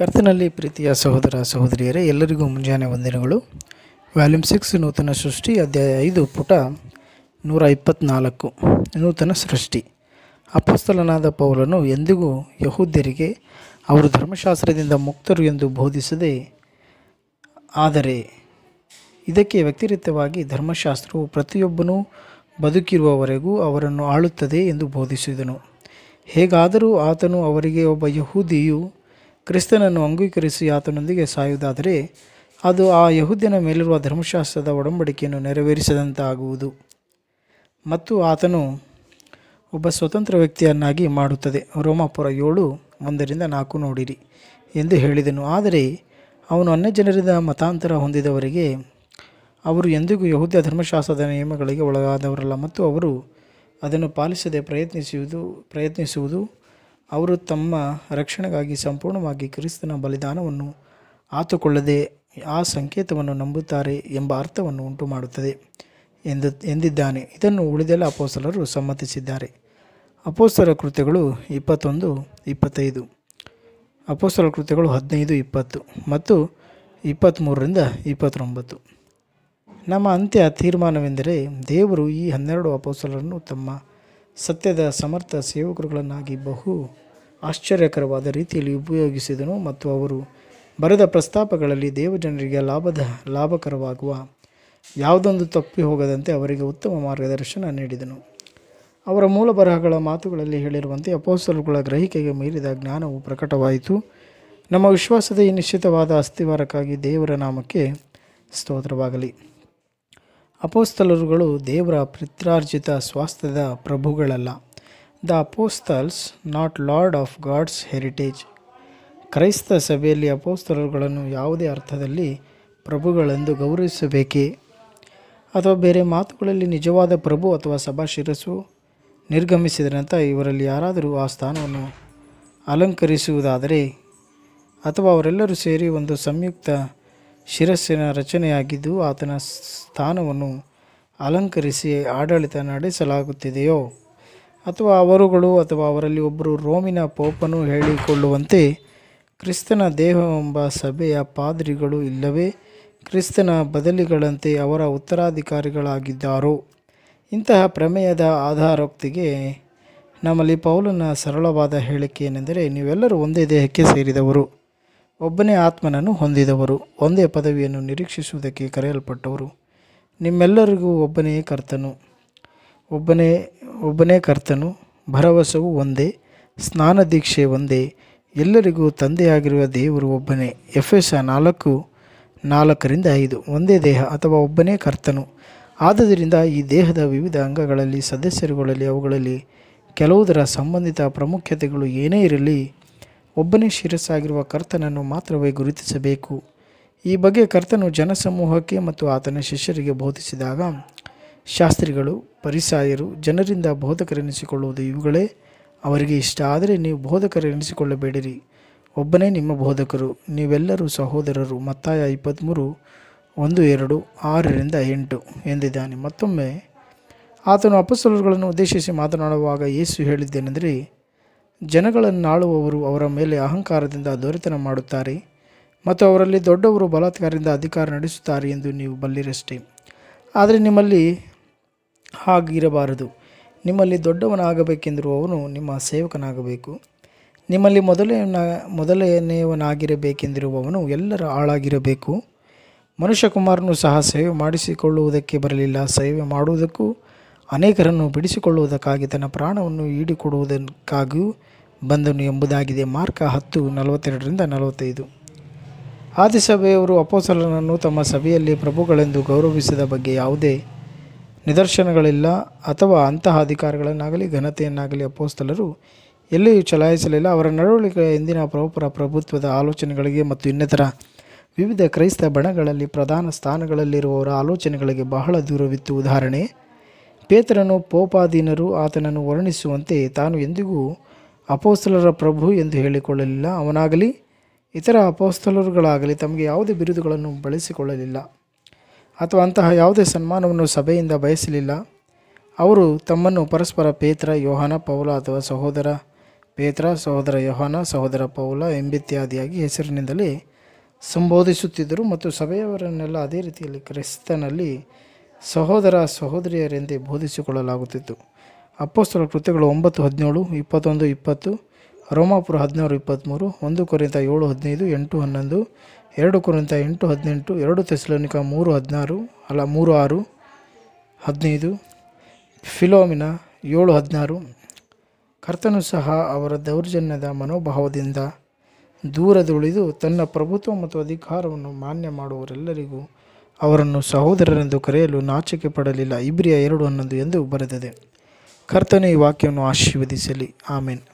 ಕರ್ತನಲ್ಲಿ ಪ್ರೀತಿಯ ಸಹೋದರ ಸಹೋದರಿಯರೇ ಎಲ್ಲರಿಗೂ ಮುಂಜಾನೆ ವಂದನೆಗಳು ವ್ಯಾಲ್ಯೂಮ್ ಸಿಕ್ಸ್ ನೂತನ ಸೃಷ್ಟಿ ಅಧ್ಯಾಯ ಐದು ಪುಟ ನೂರ ಇಪ್ಪತ್ತ್ನಾಲ್ಕು ನೂತನ ಸೃಷ್ಟಿ ಅಪಸ್ತಲನಾದ ಪೌಲನು ಎಂದಿಗೂ ಯಹೂದ್ಯರಿಗೆ ಅವರು ಧರ್ಮಶಾಸ್ತ್ರದಿಂದ ಮುಕ್ತರು ಎಂದು ಬೋಧಿಸದೆ ಆದರೆ ಇದಕ್ಕೆ ವ್ಯತಿರಿಕ್ತವಾಗಿ ಧರ್ಮಶಾಸ್ತ್ರವು ಪ್ರತಿಯೊಬ್ಬನೂ ಬದುಕಿರುವವರೆಗೂ ಅವರನ್ನು ಆಳುತ್ತದೆ ಎಂದು ಬೋಧಿಸಿದನು ಹೇಗಾದರೂ ಆತನು ಅವರಿಗೆ ಒಬ್ಬ ಯಹೂದಿಯು ಕ್ರಿಸ್ತನನ್ನು ಅಂಗೀಕರಿಸಿ ಆತನೊಂದಿಗೆ ಸಾಯುವುದಾದರೆ ಅದು ಆ ಯಹುದ್ಯನ ಮೇಲಿರುವ ಧರ್ಮಶಾಸ್ತ್ರದ ಒಡಂಬಡಿಕೆಯನ್ನು ನೆರವೇರಿಸದಂತಾಗುವುದು ಮತ್ತು ಆತನು ಒಬ್ಬ ಸ್ವತಂತ್ರ ವ್ಯಕ್ತಿಯನ್ನಾಗಿ ಮಾಡುತ್ತದೆ ರೋಮಾಪುರ ಏಳು ಒಂದರಿಂದ ನಾಲ್ಕು ನೋಡಿರಿ ಎಂದು ಹೇಳಿದನು ಆದರೆ ಅವನು ಅನ್ಯ ಜನರಿಂದ ಮತಾಂತರ ಹೊಂದಿದವರಿಗೆ ಅವರು ಎಂದಿಗೂ ಯಹೂದ್ಯ ಧರ್ಮಶಾಸ್ತ್ರದ ನಿಯಮಗಳಿಗೆ ಒಳಗಾದವರಲ್ಲ ಮತ್ತು ಅವರು ಅದನ್ನು ಪಾಲಿಸದೆ ಪ್ರಯತ್ನಿಸುವುದು ಪ್ರಯತ್ನಿಸುವುದು ಅವರು ತಮ್ಮ ರಕ್ಷಣೆಗಾಗಿ ಸಂಪೂರ್ಣವಾಗಿ ಕ್ರಿಸ್ತನ ಬಲಿದಾನವನ್ನು ಆತುಕೊಳ್ಳದೆ ಆ ಸಂಕೇತವನ್ನು ನಂಬುತ್ತಾರೆ ಎಂಬ ಅರ್ಥವನ್ನು ಉಂಟು ಮಾಡುತ್ತದೆ ಎಂದು ಎಂದಿದ್ದಾನೆ ಇದನ್ನು ಉಳಿದೆಲ್ಲ ಅಪೋಸಲರು ಸಮ್ಮತಿಸಿದ್ದಾರೆ ಅಪೋಸಲ ಕೃತ್ಯಗಳು ಇಪ್ಪತ್ತೊಂದು ಇಪ್ಪತ್ತೈದು ಅಪೋಸ್ಸರ ಕೃತ್ಯಗಳು ಹದಿನೈದು ಇಪ್ಪತ್ತು ಮತ್ತು ಇಪ್ಪತ್ತ್ಮೂರರಿಂದ ಇಪ್ಪತ್ತೊಂಬತ್ತು ನಮ್ಮ ಅಂತ್ಯ ತೀರ್ಮಾನವೆಂದರೆ ದೇವರು ಈ ಹನ್ನೆರಡು ಅಪೋಸಲರನ್ನು ತಮ್ಮ ಸತ್ಯದ ಸಮರ್ಥ ಸೇವಕರುಗಳನ್ನಾಗಿ ಬಹು ಆಶ್ಚರ್ಯಕರವಾದ ರೀತಿಯಲ್ಲಿ ಉಪಯೋಗಿಸಿದನು ಮತ್ತು ಅವರು ಬರೆದ ಪ್ರಸ್ತಾಪಗಳಲ್ಲಿ ದೇವಜನರಿಗೆ ಲಾಭದ ಲಾಭಕರವಾಗುವ ಯಾವುದೊಂದು ತಪ್ಪಿ ಹೋಗದಂತೆ ಅವರಿಗೆ ಉತ್ತಮ ಮಾರ್ಗದರ್ಶನ ನೀಡಿದನು ಅವರ ಮೂಲ ಬರಹಗಳ ಮಾತುಗಳಲ್ಲಿ ಹೇಳಿರುವಂತೆ ಅಪೋಸಲುಗಳ ಗ್ರಹಿಕೆಗೆ ಮೀರಿದ ಜ್ಞಾನವು ಪ್ರಕಟವಾಯಿತು ನಮ್ಮ ವಿಶ್ವಾಸದ ಈ ನಿಶ್ಚಿತವಾದ ಅಸ್ತಿವಾರಕ್ಕಾಗಿ ದೇವರ ನಾಮಕ್ಕೆ ಸ್ತೋತ್ರವಾಗಲಿ ಅಪೋಸ್ತಲರುಗಳು ದೇವರ ಪಿತ್ರಾರ್ಜಿತ ಸ್ವಾಸ್ಥ್ಯದ ಪ್ರಭುಗಳಲ್ಲ the apostles not lord of gods heritage ಕ್ರೈಸ್ತ ಸಭೆಯಲ್ಲಿ ಅಪೋಸ್ತಲರುಗಳನ್ನು ಯಾವುದೇ ಅರ್ಥದಲ್ಲಿ ಪ್ರಭುಗಳೆಂದು ಗೌರವಿಸಬೇಕೇ ಅಥವಾ ಬೇರೆ ಮಾತುಗಳಲ್ಲಿ ನಿಜವಾದ ಪ್ರಭು ಅಥವಾ ಸಭಾ ಶಿರಸ್ಸು ನಂತರ ಇವರಲ್ಲಿ ಯಾರಾದರೂ ಆ ಸ್ಥಾನವನ್ನು ಅಲಂಕರಿಸುವುದಾದರೆ ಅಥವಾ ಅವರೆಲ್ಲರೂ ಸೇರಿ ಒಂದು ಸಂಯುಕ್ತ ಶಿರಸ್ಸಿನ ರಚನೆಯಾಗಿದ್ದು ಆತನ ಸ್ಥಾನವನ್ನು ಅಲಂಕರಿಸಿ ಆಡಳಿತ ನಡೆಸಲಾಗುತ್ತಿದೆಯೋ ಅಥವಾ ಅವರುಗಳು ಅಥವಾ ಅವರಲ್ಲಿ ಒಬ್ಬರು ರೋಮಿನ ಪೋಪನು ಹೇಳಿಕೊಳ್ಳುವಂತೆ ಕ್ರಿಸ್ತನ ದೇಹವೆಂಬ ಸಭೆಯ ಪಾದ್ರಿಗಳು ಇಲ್ಲವೇ ಕ್ರಿಸ್ತನ ಬದಲಿಗಳಂತೆ ಅವರ ಉತ್ತರಾಧಿಕಾರಿಗಳಾಗಿದ್ದಾರೋ ಇಂತಹ ಪ್ರಮೇಯದ ಆಧಾರೋಕ್ತಿಗೆ ನಮ್ಮಲ್ಲಿ ಪೌಲನ ಸರಳವಾದ ಹೇಳಿಕೆ ಏನೆಂದರೆ ನೀವೆಲ್ಲರೂ ಒಂದೇ ದೇಹಕ್ಕೆ ಸೇರಿದವರು ಒಬ್ಬನೇ ಆತ್ಮನನ್ನು ಹೊಂದಿದವರು ಒಂದೇ ಪದವಿಯನ್ನು ನಿರೀಕ್ಷಿಸುವುದಕ್ಕೆ ಕರೆಯಲ್ಪಟ್ಟವರು ನಿಮ್ಮೆಲ್ಲರಿಗೂ ಒಬ್ಬನೇ ಕರ್ತನು ಒಬ್ಬನೇ ಒಬ್ಬನೇ ಕರ್ತನು ಭರವಸವು ಒಂದೇ ಸ್ನಾನ ದೀಕ್ಷೆ ಒಂದೇ ಎಲ್ಲರಿಗೂ ತಂದೆಯಾಗಿರುವ ದೇವರು ಒಬ್ಬನೇ ಎಫ್ ಎಸ್ ನಾಲ್ಕು ನಾಲ್ಕರಿಂದ ಐದು ಒಂದೇ ದೇಹ ಅಥವಾ ಒಬ್ಬನೇ ಕರ್ತನು ಆದ್ದರಿಂದ ಈ ದೇಹದ ವಿವಿಧ ಅಂಗಗಳಲ್ಲಿ ಸದಸ್ಯರುಗಳಲ್ಲಿ ಅವುಗಳಲ್ಲಿ ಕೆಲವುದರ ಸಂಬಂಧಿತ ಪ್ರಾಮುಖ್ಯತೆಗಳು ಏನೇ ಇರಲಿ ಒಬ್ಬನೇ ಶಿರಸ್ಸಾಗಿರುವ ಕರ್ತನನ್ನು ಮಾತ್ರವೇ ಗುರುತಿಸಬೇಕು ಈ ಬಗ್ಗೆ ಕರ್ತನು ಜನಸಮೂಹಕ್ಕೆ ಮತ್ತು ಆತನ ಶಿಷ್ಯರಿಗೆ ಬೋಧಿಸಿದಾಗ ಶಾಸ್ತ್ರಿಗಳು ಪರಿಸಾಯರು ಜನರಿಂದ ಬೋಧಕರೆನಿಸಿಕೊಳ್ಳುವುದು ಇವುಗಳೇ ಅವರಿಗೆ ಇಷ್ಟ ಆದರೆ ನೀವು ಬೋಧಕರೆನಿಸಿಕೊಳ್ಳಬೇಡಿರಿ ಒಬ್ಬನೇ ನಿಮ್ಮ ಬೋಧಕರು ನೀವೆಲ್ಲರೂ ಸಹೋದರರು ಮತ್ತಾಯ ಇಪ್ಪತ್ತ್ಮೂರು ಒಂದು ಎರಡು ಆರರಿಂದ ಎಂಟು ಎಂದಿದ್ದಾನೆ ಮತ್ತೊಮ್ಮೆ ಆತನು ಅಪಸಲುಗಳನ್ನು ಉದ್ದೇಶಿಸಿ ಮಾತನಾಡುವಾಗ ಯೇಸು ಹೇಳಿದ್ದೇನೆಂದರೆ ಜನಗಳನ್ನಾಳುವವರು ಅವರ ಮೇಲೆ ಅಹಂಕಾರದಿಂದ ದೊರೆತನ ಮಾಡುತ್ತಾರೆ ಮತ್ತು ಅವರಲ್ಲಿ ದೊಡ್ಡವರು ಬಲಾತ್ಕಾರದಿಂದ ಅಧಿಕಾರ ನಡೆಸುತ್ತಾರೆ ಎಂದು ನೀವು ಬಲ್ಲಿರಷ್ಟೇ ಆದರೆ ನಿಮ್ಮಲ್ಲಿ ಹಾಗಿರಬಾರದು ನಿಮ್ಮಲ್ಲಿ ದೊಡ್ಡವನಾಗಬೇಕೆಂದಿರುವವನು ನಿಮ್ಮ ಸೇವಕನಾಗಬೇಕು ನಿಮ್ಮಲ್ಲಿ ಮೊದಲೇ ಮೊದಲನೆಯವನಾಗಿರಬೇಕೆಂದಿರುವವನು ಎಲ್ಲರ ಆಳಾಗಿರಬೇಕು ಮನುಷ್ಯಕುಮಾರನು ಸಹ ಸೇವೆ ಮಾಡಿಸಿಕೊಳ್ಳುವುದಕ್ಕೆ ಬರಲಿಲ್ಲ ಸೇವೆ ಮಾಡುವುದಕ್ಕೂ ಅನೇಕರನ್ನು ಬಿಡಿಸಿಕೊಳ್ಳುವುದಕ್ಕಾಗಿ ತನ್ನ ಪ್ರಾಣವನ್ನು ಈಡಿಕೊಡುವುದಕ್ಕಾಗಿಯೂ ಬಂದನು ಎಂಬುದಾಗಿದೆ ಮಾರ್ಕ ಹತ್ತು ನಲವತ್ತೆರಡರಿಂದ ನಲವತ್ತೈದು ಸಭೆಯವರು ಅಪೋಸಲನನ್ನು ತಮ್ಮ ಸಭೆಯಲ್ಲಿ ಪ್ರಭುಗಳೆಂದು ಗೌರವಿಸಿದ ಬಗ್ಗೆ ಯಾವುದೇ ನಿದರ್ಶನಗಳಿಲ್ಲ ಅಥವಾ ಅಂತಹ ಅಧಿಕಾರಗಳನ್ನಾಗಲಿ ಘನತೆಯನ್ನಾಗಲಿ ಅಪೋಸ್ತಲರು ಎಲ್ಲಿಯೂ ಚಲಾಯಿಸಲಿಲ್ಲ ಅವರ ನಡವಳಿಕೆ ಇಂದಿನ ಪ್ರಭುಪರ ಪ್ರಭುತ್ವದ ಆಲೋಚನೆಗಳಿಗೆ ಮತ್ತು ಇನ್ನಿತರ ವಿವಿಧ ಕ್ರೈಸ್ತ ಬಣಗಳಲ್ಲಿ ಪ್ರಧಾನ ಸ್ಥಾನಗಳಲ್ಲಿರುವವರ ಆಲೋಚನೆಗಳಿಗೆ ಬಹಳ ದೂರವಿತ್ತು ಉದಾಹರಣೆ ಪೇತ್ರನು ಪೋಪಾದೀನರು ಆತನನ್ನು ವರ್ಣಿಸುವಂತೆ ತಾನು ಎಂದಿಗೂ ಅಪೋಸ್ತಲರ ಪ್ರಭು ಎಂದು ಹೇಳಿಕೊಳ್ಳಲಿಲ್ಲ ಅವನಾಗಲಿ ಇತರ ಅಪೋಸ್ತಲರುಗಳಾಗಲಿ ತಮಗೆ ಯಾವುದೇ ಬಿರುದುಗಳನ್ನು ಬಳಸಿಕೊಳ್ಳಲಿಲ್ಲ ಅಥವಾ ಅಂತಹ ಯಾವುದೇ ಸನ್ಮಾನವನ್ನು ಸಭೆಯಿಂದ ಬಯಸಲಿಲ್ಲ ಅವರು ತಮ್ಮನ್ನು ಪರಸ್ಪರ ಪೇತ್ರ ಯೋಹಾನ ಪೌಲ ಅಥವಾ ಸಹೋದರ ಪೇತ್ರ ಸಹೋದರ ಯೋಹಾನ ಸಹೋದರ ಪೌಲ ಎಂಬಿತ್ಯಾದಿಯಾಗಿ ಹೆಸರಿನಿಂದಲೇ ಸಂಬೋಧಿಸುತ್ತಿದ್ದರು ಮತ್ತು ಸಭೆಯವರನ್ನೆಲ್ಲ ಅದೇ ರೀತಿಯಲ್ಲಿ ಕ್ರಿಸ್ತನಲ್ಲಿ ಸಹೋದರ ಸಹೋದರಿಯರೆಂದೇ ಬೋಧಿಸಿಕೊಳ್ಳಲಾಗುತ್ತಿತ್ತು ಅಪ್ಪಸ್ತರ ಕೃತ್ಯಗಳು ಒಂಬತ್ತು ಹದಿನೇಳು ಇಪ್ಪತ್ತೊಂದು ಇಪ್ಪತ್ತು ರೋಮಾಪುರ ಹದಿನಾರು ಇಪ್ಪತ್ತ್ಮೂರು ಒಂದು ಕುರಿತ ಏಳು ಹದಿನೈದು ಎಂಟು ಹನ್ನೊಂದು ಎರಡು ಕುರಿತ ಎಂಟು ಹದಿನೆಂಟು ಎರಡು ತೆಸ್ಲೋನಿಕ ಮೂರು ಹದಿನಾರು ಅಲ್ಲ ಮೂರು ಆರು ಹದಿನೈದು ಫಿಲೋಮಿನ ಏಳು ಹದಿನಾರು ಕರ್ತನು ಸಹ ಅವರ ದೌರ್ಜನ್ಯದ ಮನೋಭಾವದಿಂದ ದೂರದುಳಿದು ತನ್ನ ಪ್ರಭುತ್ವ ಮತ್ತು ಅಧಿಕಾರವನ್ನು ಮಾನ್ಯ ಮಾಡುವರೆಲ್ಲರಿಗೂ ಅವರನ್ನು ಸಹೋದರರೆಂದು ಕರೆಯಲು ನಾಚಿಕೆ ಪಡಲಿಲ್ಲ ಇಬ್ರಿಯ ಎರಡು ಹನ್ನೊಂದು ಎಂದು ಬರೆದಿದೆ ಕರ್ತನೇ ಈ ವಾಕ್ಯವನ್ನು ಆಶೀರ್ವದಿಸಲಿ ಆಮೇನ್